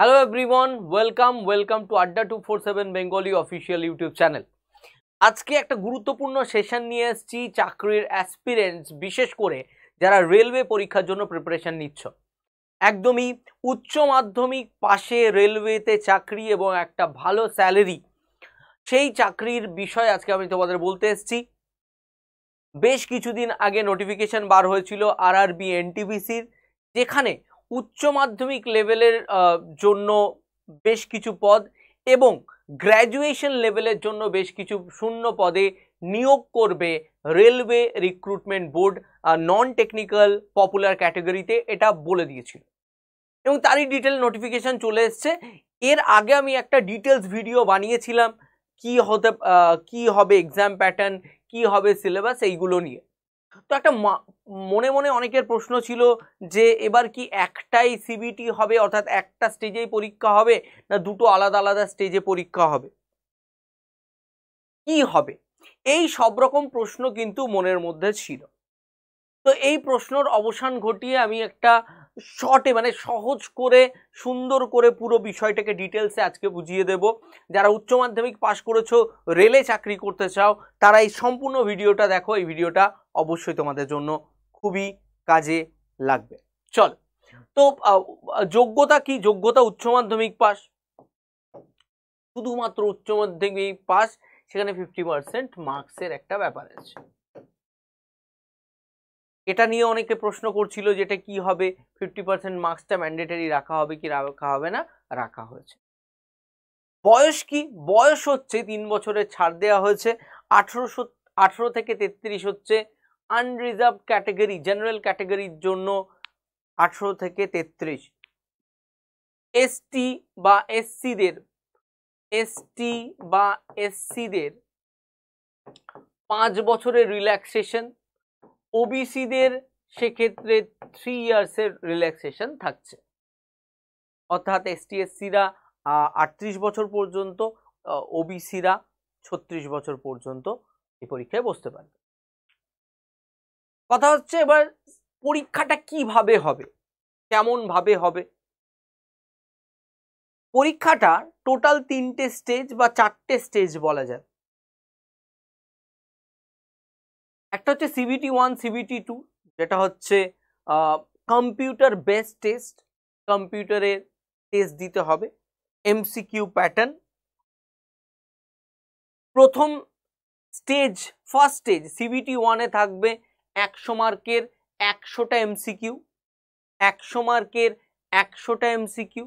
hello everyone welcome welcome to Adda two four seven Bengali official YouTube channel আজকে একটা গুরুত্বপূর্ণ session নিয়ে এসেছি চাকরির অ্যাসপিরেন্টস বিশেষ করে যারা রেলওয়ে পরীক্ষার জন্য প্রিপারেশান নিচ্ছ একদমই উচ্চ মাধ্যমিক পাশে রেলওয়েতে চাকরি এবং একটা ভালো স্যালারি সেই চাকরির বিষয় আজকে আমি তোমাদের বলতে এসেছি বেশ কিছুদিন আগে নোটিফিকেশান বার হয়েছিল আর আর বি এনটিবিসির যেখানে উচ্চ মাধ্যমিক লেভেলের জন্য বেশ কিছু পদ এবং গ্র্যাজুয়েশন লেভেলের জন্য বেশ কিছু শূন্য পদে নিয়োগ করবে railway recruitment board non technical popular ক্যাটাগরিতে এটা বলে দিয়েছিল এবং তারই ডিটেল নোটিফিকেশান চলে এসছে এর আগে আমি একটা ডিটেলস ভিডিও বানিয়েছিলাম কি হতে কি হবে এক্সাম প্যাটার্ন কি হবে সিলেবাস এইগুলো নিয়ে তো একটা মনে মনে অনেকের প্রশ্ন ছিল যে এবার কি একটাই সিবিটি হবে অর্থাৎ একটা স্টেজেই পরীক্ষা হবে না দুটো আলাদা আলাদা স্টেজে পরীক্ষা হবে কি হবে এই সব রকম প্রশ্ন কিন্তু মনের মধ্যে ছিল তো এই প্রশ্নর অবসান ঘটিয়ে আমি একটা শর্টে মানে সহজ করে সুন্দর করে পুরো বিষয়টাকে ডিটেলসে আজকে বুঝিয়ে দেব যারা উচ্চ মাধ্যমিক পাশ করেছো রেলে চাকরি করতে চাও তারা এই সম্পূর্ণ ভিডিওটা দেখো এই ভিডিওটা অবশ্যই তোমাদের জন্য খুবই কাজে লাগবে চল তো যোগ্যতা কি যোগ্যতা উচ্চ মাধ্যমিক পাস শুধুমাত্র উচ্চ মাধ্যমিক পাস সেখানে ফিফটি পার্সেন্ট মার্কসের একটা ব্যাপার আছে এটা নিয়ে অনেকে প্রশ্ন করছিল যেটা কি হবে ফিফটি পার্সেন্ট মার্কসটা ম্যান্ডেটারি রাখা হবে কি রাখা হবে না রাখা হয়েছে বয়স কি বয়স হচ্ছে তিন বছরের ছাড় দেওয়া হয়েছে আঠেরোশো আঠেরো থেকে তেত্রিশ হচ্ছে আনরিজার্ভ ক্যাটাগরি জেনারেল ক্যাটাগরির জন্য আঠেরো থেকে তেত্রিশ এসটি বা এসসিদের এসটি বা এসসিদের পাঁচ বছরের রিল্যাক্সেশন ওবিসিদের সেক্ষেত্রে থ্রি ইয়ার্সের রিল্যাক্সেশন থাকছে অর্থাৎ এসটি এসসিরা আটত্রিশ বছর পর্যন্ত ওবিসিরা ছত্রিশ বছর পর্যন্ত এই পরীক্ষায় বসতে পারবে কথা হচ্ছে এবার পরীক্ষাটা কিভাবে হবে কেমনভাবে হবে পরীক্ষাটা টোটাল তিনটে স্টেজ বা চারটে স্টেজ বলা যায় একটা হচ্ছে সিবিটি ওয়ান সিবিটি টু যেটা হচ্ছে কম্পিউটার বেস্ট টেস্ট কম্পিউটারের টেস্ট দিতে হবে এমসিকিউ প্যাটার্ন প্রথম স্টেজ ফার্স্ট স্টেজ সিবিটি ওয়ানে থাকবে একশো মার্কের একশোটা এমসিকিউ একশো মার্কের একশোটা এমসিকিউ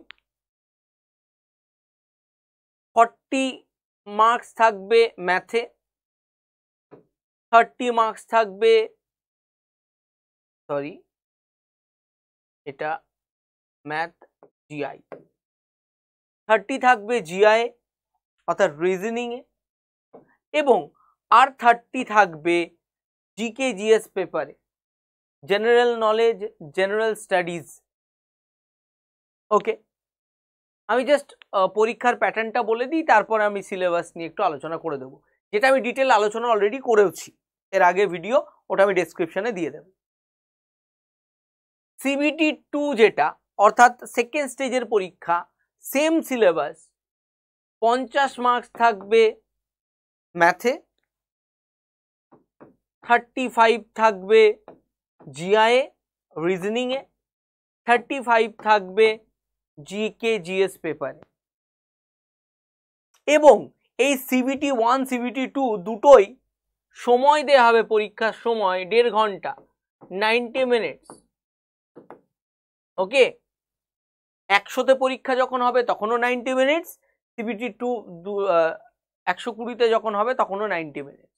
ফর্টি মার্কস থাকবে ম্যাথে থার্টি মার্কস থাকবে সরি এটা ম্যাথ জিআই থার্টি থাকবে জিআই অর্থাৎ রিজনিংয়ে এবং আর থার্টি থাকবে জিকে জিএস পেপারে general knowledge general studies okay আমি জাস্ট পরীক্ষার প্যাটার্নটা বলে দিই তারপর আমি সিলেবাস নিয়ে একটু আলোচনা করে দেবো যেটা আমি ডিটেল আলোচনা অলরেডি করেওছি এর আগে ভিডিও ওটা আমি ডেসক্রিপশানে দিয়ে দেব সিবিটি টু যেটা অর্থাৎ সেকেন্ড স্টেজের পরীক্ষা সেম সিলেবাস পঞ্চাশ মার্কস থাকবে ম্যাথে থার্টি ফাইভ থাকবে জিআইএ রিজনিংয়ে থার্টি ফাইভ থাকবে জি কে জিএস পেপারে এবং এই সিবিটি ওয়ান সিবিটি টু দুটোই সময় দেওয়া হবে পরীক্ষার সময় দেড় ঘন্টা নাইনটি মিনিটস ওকে একশোতে পরীক্ষা যখন হবে তখনও নাইনটি মিনিটস সিবিটি টু একশো কুড়িতে যখন হবে তখনও নাইনটি মিনিটস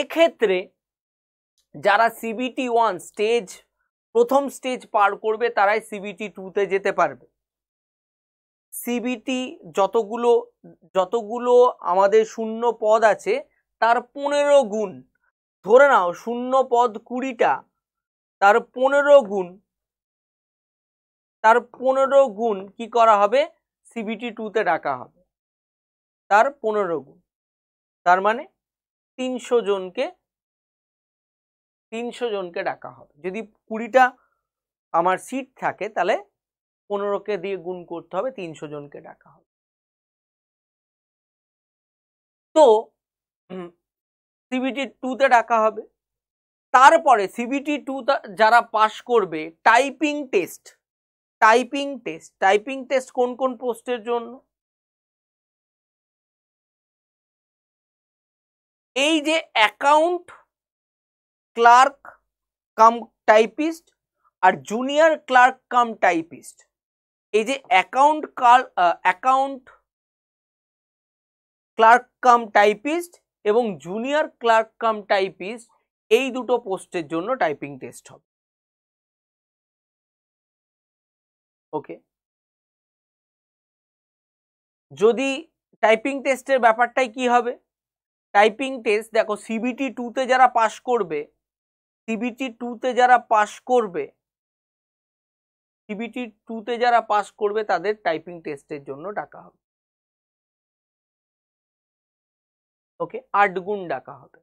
এক্ষেত্রে যারা সিবিটি ওয়ান স্টেজ প্রথম স্টেজ পার করবে তারাই সিবিটি টুতে যেতে পারবে সিবিটি যতগুলো যতগুলো আমাদের শূন্য পদ আছে তার পনেরো গুণ ধরে নাও শূন্য পদ কুড়িটা তার পনেরো গুণ তার পনেরো গুণ কি করা হবে সিবিটি টুতে ডাকা হবে তার পনেরো গুণ তার মানে তিনশো জনকে তিনশো জনকে ডাকা হবে যদি কুড়িটা আমার সিট থাকে তাহলে পনেরোকে দিয়ে গুণ করতে হবে তিনশো জনকে ডাকা হবে তো সিবিটি টুতে ডাকা হবে তারপরে সিবিটি টু যারা পাশ করবে typing test typing test typing test কোন কোন পোস্টের জন্য এই যে অ্যাকাউন্ট ক্লার্ক কাম টাইপিস্ট আর জুনিয়র ক্লার্ক কাম টাইপিস্ট এই যে অ্যাকাউন্ট কাল অ্যাকাউন্ট ক্লার্ক কাম টাইপিস্ট এবং জুনিয়র ক্লার্ক কাম টাইপিস্ট এই দুটো পোস্টের জন্য টাইপিং টেস্ট হবে ওকে যদি টাইপিং টেস্টের ব্যাপারটাই কি হবে টাইপিং টেস্ট দেখো সিবিটি টুতে যারা পাশ করবে সিবিটি টুতে যারা পাশ করবে সিবিটি টুতে যারা পাশ করবে তাদের টাইপিং টেস্টের জন্য ডাকা হবে ওকে আট গুণ ডাকা হবে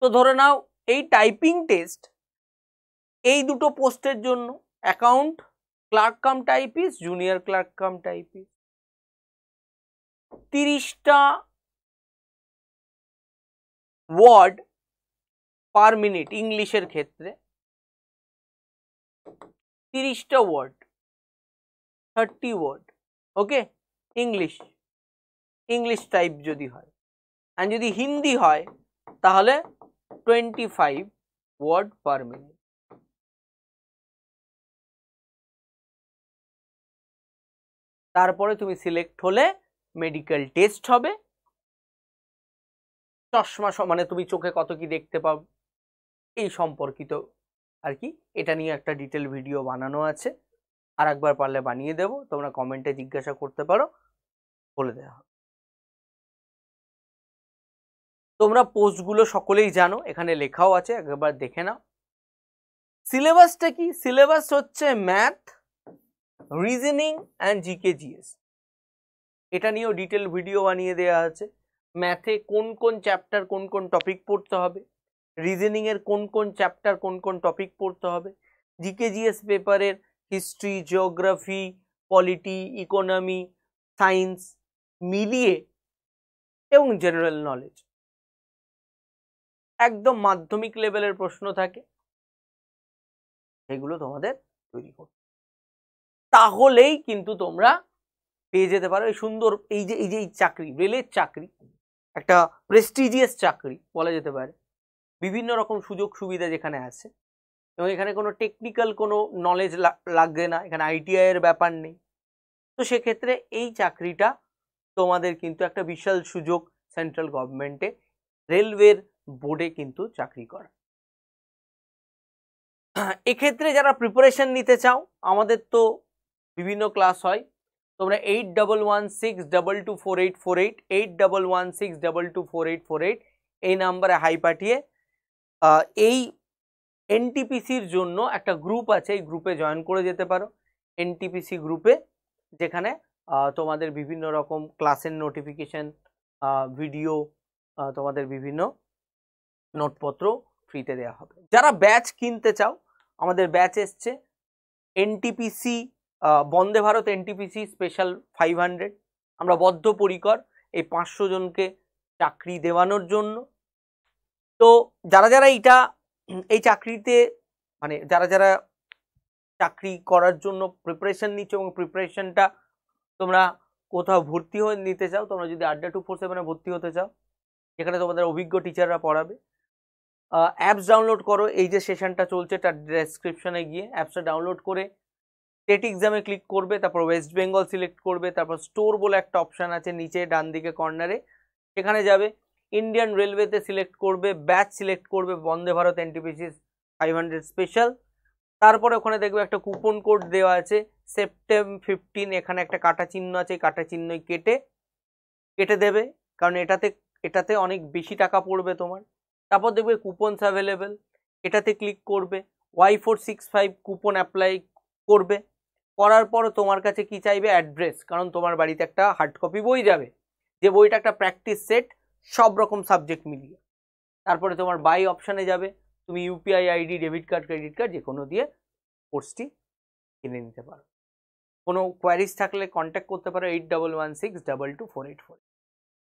তো ধরে নাও এই টাইপিং টেস্ট এই দুটো পোস্টের জন্য account clerk cum typist junior clerk cum typist তিরিশটা ওয়ার্ড পার মিনিট ইংলিশের ক্ষেত্রে তিরিশটা word thirty word okay English English type যদি হয় অ্যান্ড যদি হিন্দি হয় তাহলে twenty five word per minute তারপরে তুমি সিলেক্ট হলে মেডিকেল টেস্ট হবে চশমা মানে তুমি চোখে কত কি দেখতে পাও এই সম্পর্কিত আর কি এটা নিয়ে একটা ডিটেল ভিডিও বানানো আছে আর একবার পারলে বানিয়ে দেব তোমরা কমেন্টে জিজ্ঞাসা করতে পারো বলে দেওয়া হবে তোমরা পোস্টগুলো সকলেই জানো এখানে লেখাও আছে একবার দেখে নাও সিলেবাসটা কি সিলেবাস হচ্ছে math reasoning and GK GS এটা নিয়েও ডিটেল ভিডিও বানিয়ে দেওয়া আছে ম্যাথে কোন কোন চ্যাপ্টার কোন কোন টপিক পড়তে হবে রিজনিংয়ের কোন কোন চ্যাপ্টার কোন কোন টপিক পড়তে হবে জিকেজিএস পেপারের history geography polity economy science মিলিয়ে এবং জেনারেল নলেজ একদম মাধ্যমিক লেভেলের প্রশ্ন থাকে সেগুলো তোমাদের তৈরি করতে তাহলেই কিন্তু তোমরা পেয়ে যেতে পারো এই সুন্দর এই যে এই যে এই চাকরি রেলের চাকরি একটা প্রেস্টিজিয়াস চাকরি বলা যেতে পারে বিভিন্ন রকম সুযোগ সুবিধা যেখানে আছে এবং এখানে কোনো টেকনিক্যাল কোনো নলেজ লাগবে না এখানে আইটিআইয়ের ব্যাপার নেই তো সেক্ষেত্রে এই চাকরিটা তোমাদের কিন্তু একটা বিশাল সুযোগ সেন্ট্রাল গভর্নমেন্টে রেলওয়ের বোর্ডে কিন্তু চাকরি করা এক্ষেত্রে যারা প্রিপারেশন নিতে চাও আমাদের তো বিভিন্ন ক্লাস হয় তোমরা eight double one six double two four eight four eight eight double one six double two four eight four eight এই নাম্বারে হাই পাঠিয়ে এই এনটিপিসির জন্য একটা গ্রুপ আছে এই গ্রুপে জয়েন করে যেতে পারো এনটিপিসি গ্রুপে যেখানে তোমাদের বিভিন্ন রকম ক্লাসের নোটিফিকেশন ভিডিও তোমাদের বিভিন্ন নোটপত্র ফ্রিতে দেওয়া হবে যারা ব্যাচ কিনতে চাও আমাদের ব্যাচ এসছে NTPC Vande Bharat NTPC special five hundred আমরা বদ্ধপরিকর এই পাঁচশো জনকে চাকরি দেওয়ানোর জন্য তো যারা যারা এইটা এই চাকরিতে মানে যারা যারা চাকরি করার জন্য প্রিপারেশন নিচ্ছ এবং প্রিপারেশনটা তোমরা কোথাও ভর্তি হয়ে নিতে চাও তোমরা যদি আড্ডা টু ফোর সেভেনে ভর্তি হতে চাও যেখানে তোমাদের অভিজ্ঞ টিচাররা পড়াবে অ্যাপস ডাউনলোড করো এই যে সেশনটা চলছে তার ডেসক্রিপশানে গিয়ে অ্যাপসটা ডাউনলোড করে টেট এক্সামে ক্লিক করবে তারপর ওয়েস্ট বেঙ্গল সিলেক্ট করবে তারপর স্টোর বলে একটা অপশান আছে নিচে ডান দিকে কর্নারে সেখানে যাবে ইন্ডিয়ান রেলওয়েতে সিলেক্ট করবে ব্যাচ সিলেক্ট করবে Vande Bharat NTPCs five hundred special তারপরে ওখানে দেখবে একটা কুপন কোড দেওয়া আছে সেপ্টেম ফিফটিন এখানে একটা কাটা চিহ্ন আছে কাটা চিহ্নই কেটে কেটে দেবে কারণ এটাতে এটাতে অনেক বেশি টাকা পড়বে তোমার তারপর দেখবে কুপনস অ্যাভেলেবেল এটাতে ক্লিক করবে Y four six five coupon apply করবে করার পর তোমার কাছে কি চাইবে অ্যাড্রেস কারণ তোমার বাড়িতে একটা হার্ড কপি বই যাবে যে বইটা একটা প্র্যাকটিস সেট সব রকম সাবজেক্ট মিলিয়ে তারপরে তোমার বাই অপশানে যাবে তুমি UPI ID debit card credit card যে কোনো দিয়ে কোর্সটি কিনে নিতে পারো কোনো কোয়ারিজ থাকলে কন্ট্যাক্ট করতে পারো eight double one six double two four eight four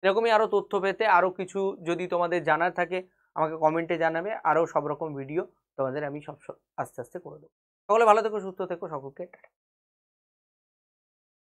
এরকমই আরও তথ্য পেতে আরও কিছু যদি তোমাদের জানার থাকে আমাকে কমেন্টে জানাবে আরও সব রকম ভিডিও তোমাদের আমি সব আস্তে আস্তে করে দেবো সকলে ভালো থেকো সুস্থ থেকো সকলকে